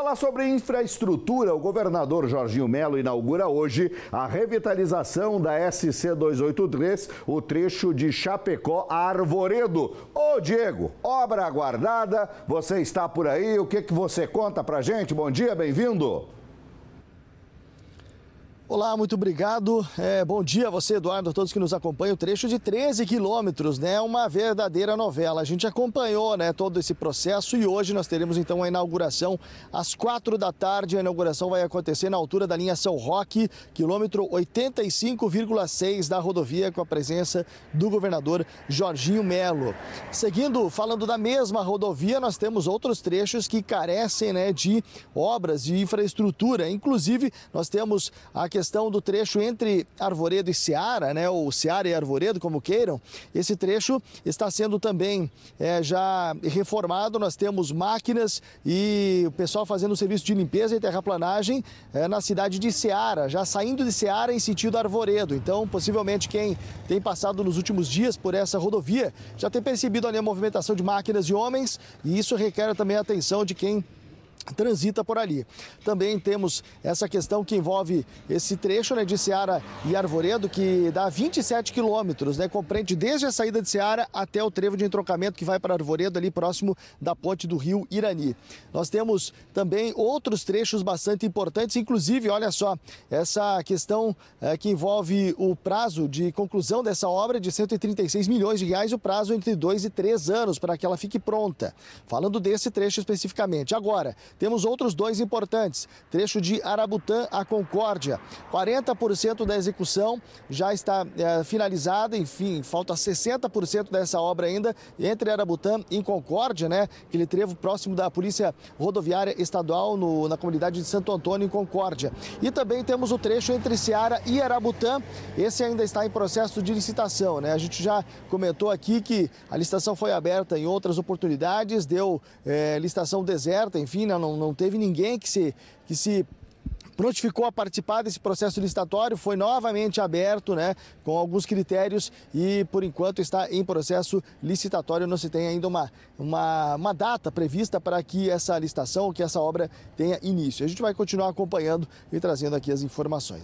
Falar sobre infraestrutura, o governador Jorginho Melo inaugura hoje a revitalização da SC 283, o trecho de Chapecó a Arvoredo. Ô Diego, obra aguardada, você está por aí, o que, que você conta pra gente? Bom dia, bem-vindo. Olá, muito obrigado. É, bom dia a você, Eduardo, a todos que nos acompanham. O trecho de 13 quilômetros, né? Uma verdadeira novela. A gente acompanhou né, todo esse processo e hoje nós teremos então a inauguração às quatro da tarde. A inauguração vai acontecer na altura da linha São Roque, quilômetro 85,6 da rodovia, com a presença do governador Jorginho Melo. Seguindo, falando da mesma rodovia, nós temos outros trechos que carecem né, de obras de infraestrutura. Inclusive, nós temos a questão questão do trecho entre Arvoredo e Seara, né, ou Seara e Arvoredo, como queiram, esse trecho está sendo também é, já reformado. Nós temos máquinas e o pessoal fazendo o serviço de limpeza e terraplanagem é, na cidade de Seara, já saindo de Seara em sentido Arvoredo. Então, possivelmente, quem tem passado nos últimos dias por essa rodovia já tem percebido ali a movimentação de máquinas e homens e isso requer também a atenção de quem transita por ali. Também temos essa questão que envolve esse trecho né, de Seara e Arvoredo, que dá 27 quilômetros, né, compreende desde a saída de Seara até o trevo de entrocamento que vai para Arvoredo, ali próximo da ponte do rio Irani. Nós temos também outros trechos bastante importantes, inclusive, olha só, essa questão é, que envolve o prazo de conclusão dessa obra de 136 milhões de reais, o prazo entre 2 e 3 anos para que ela fique pronta. Falando desse trecho especificamente. Agora, temos outros dois importantes: trecho de Arabutã a Concórdia. 40% da execução já está é, finalizada, enfim, falta 60% dessa obra ainda entre Arabutã e Concórdia, né? Aquele trevo próximo da Polícia Rodoviária Estadual no, na comunidade de Santo Antônio, em Concórdia. E também temos o trecho entre Seara e Arabutã. Esse ainda está em processo de licitação, né? A gente já comentou aqui que a licitação foi aberta em outras oportunidades, deu é, licitação deserta, enfim, na né? não, não teve ninguém que se, que se notificou a participar desse processo licitatório, foi novamente aberto, né, com alguns critérios e por enquanto está em processo licitatório, não se tem ainda uma, uma, uma data prevista para que essa licitação, que essa obra tenha início. A gente vai continuar acompanhando e trazendo aqui as informações.